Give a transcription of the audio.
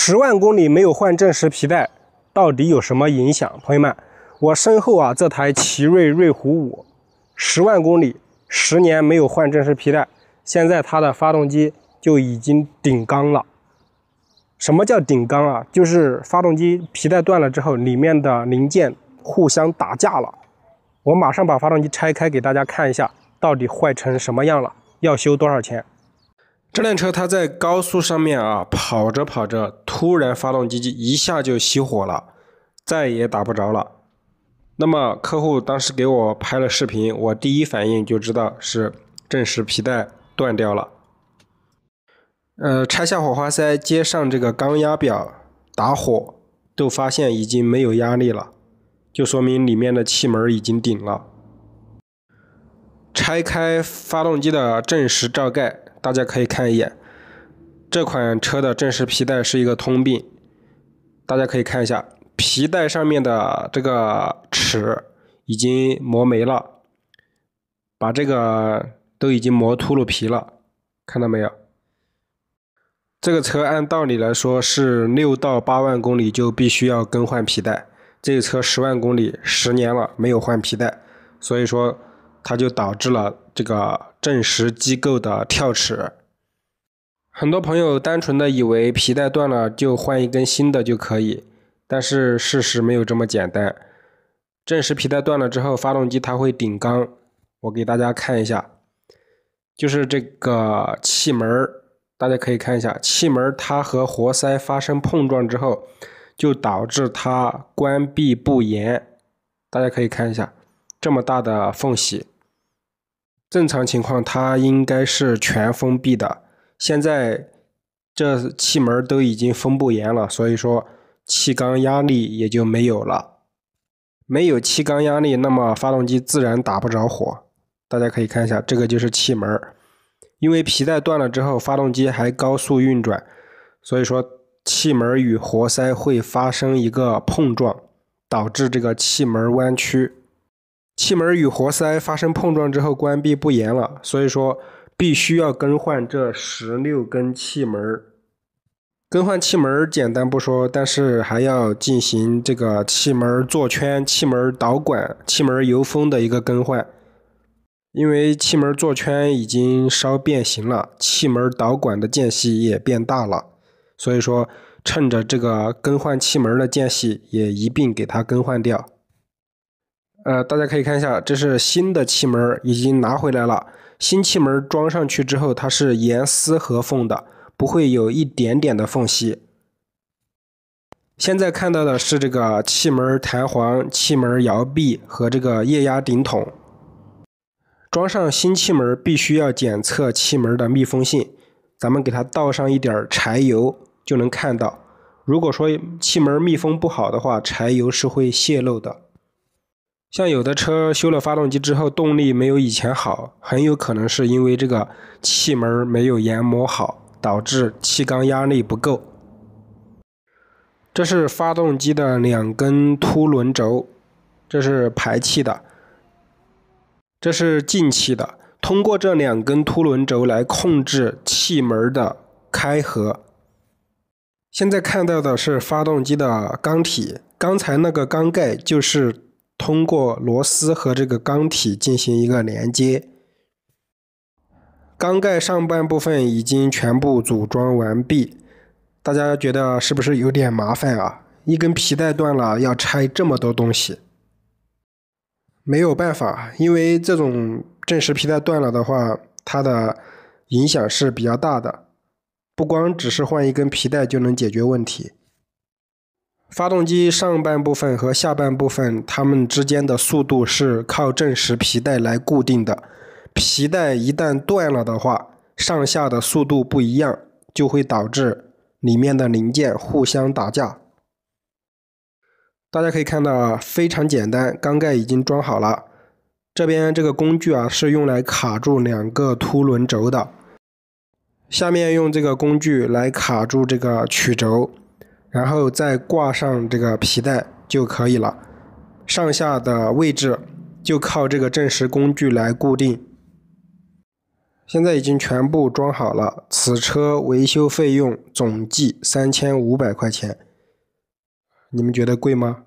十万公里没有换正时皮带，到底有什么影响？朋友们，我身后啊这台奇瑞瑞虎五，十万公里，十年没有换正时皮带，现在它的发动机就已经顶缸了。什么叫顶缸啊？就是发动机皮带断了之后，里面的零件互相打架了。我马上把发动机拆开给大家看一下，到底坏成什么样了，要修多少钱？这辆车它在高速上面啊，跑着跑着，突然发动机一下就熄火了，再也打不着了。那么客户当时给我拍了视频，我第一反应就知道是正时皮带断掉了。呃，拆下火花塞，接上这个缸压表，打火都发现已经没有压力了，就说明里面的气门已经顶了。拆开发动机的正时罩盖。大家可以看一眼，这款车的正时皮带是一个通病。大家可以看一下，皮带上面的这个齿已经磨没了，把这个都已经磨秃噜皮了，看到没有？这个车按道理来说是六到八万公里就必须要更换皮带，这个车十万公里，十年了没有换皮带，所以说它就导致了。这个正时机构的跳齿，很多朋友单纯的以为皮带断了就换一根新的就可以，但是事实没有这么简单。正时皮带断了之后，发动机它会顶缸。我给大家看一下，就是这个气门，大家可以看一下，气门它和活塞发生碰撞之后，就导致它关闭不严。大家可以看一下，这么大的缝隙。正常情况，它应该是全封闭的。现在这气门都已经封不严了，所以说气缸压力也就没有了。没有气缸压力，那么发动机自然打不着火。大家可以看一下，这个就是气门。因为皮带断了之后，发动机还高速运转，所以说气门与活塞会发生一个碰撞，导致这个气门弯曲。气门与活塞发生碰撞之后关闭不严了，所以说必须要更换这十六根气门。更换气门简单不说，但是还要进行这个气门座圈、气门导管、气门油封的一个更换。因为气门座圈已经烧变形了，气门导管的间隙也变大了，所以说趁着这个更换气门的间隙也一并给它更换掉。呃，大家可以看一下，这是新的气门已经拿回来了。新气门装上去之后，它是严丝合缝的，不会有一点点的缝隙。现在看到的是这个气门弹簧、气门摇臂和这个液压顶筒。装上新气门必须要检测气门的密封性。咱们给它倒上一点柴油，就能看到。如果说气门密封不好的话，柴油是会泄漏的。像有的车修了发动机之后动力没有以前好，很有可能是因为这个气门没有研磨好，导致气缸压力不够。这是发动机的两根凸轮轴，这是排气的，这是进气的。通过这两根凸轮轴来控制气门的开合。现在看到的是发动机的缸体，刚才那个缸盖就是。通过螺丝和这个缸体进行一个连接。缸盖上半部分已经全部组装完毕，大家觉得是不是有点麻烦啊？一根皮带断了要拆这么多东西，没有办法，因为这种正时皮带断了的话，它的影响是比较大的，不光只是换一根皮带就能解决问题。发动机上半部分和下半部分，它们之间的速度是靠正时皮带来固定的。皮带一旦断了的话，上下的速度不一样，就会导致里面的零件互相打架。大家可以看到啊，非常简单，缸盖已经装好了。这边这个工具啊是用来卡住两个凸轮轴的。下面用这个工具来卡住这个曲轴。然后再挂上这个皮带就可以了，上下的位置就靠这个正时工具来固定。现在已经全部装好了，此车维修费用总计三千五百块钱，你们觉得贵吗？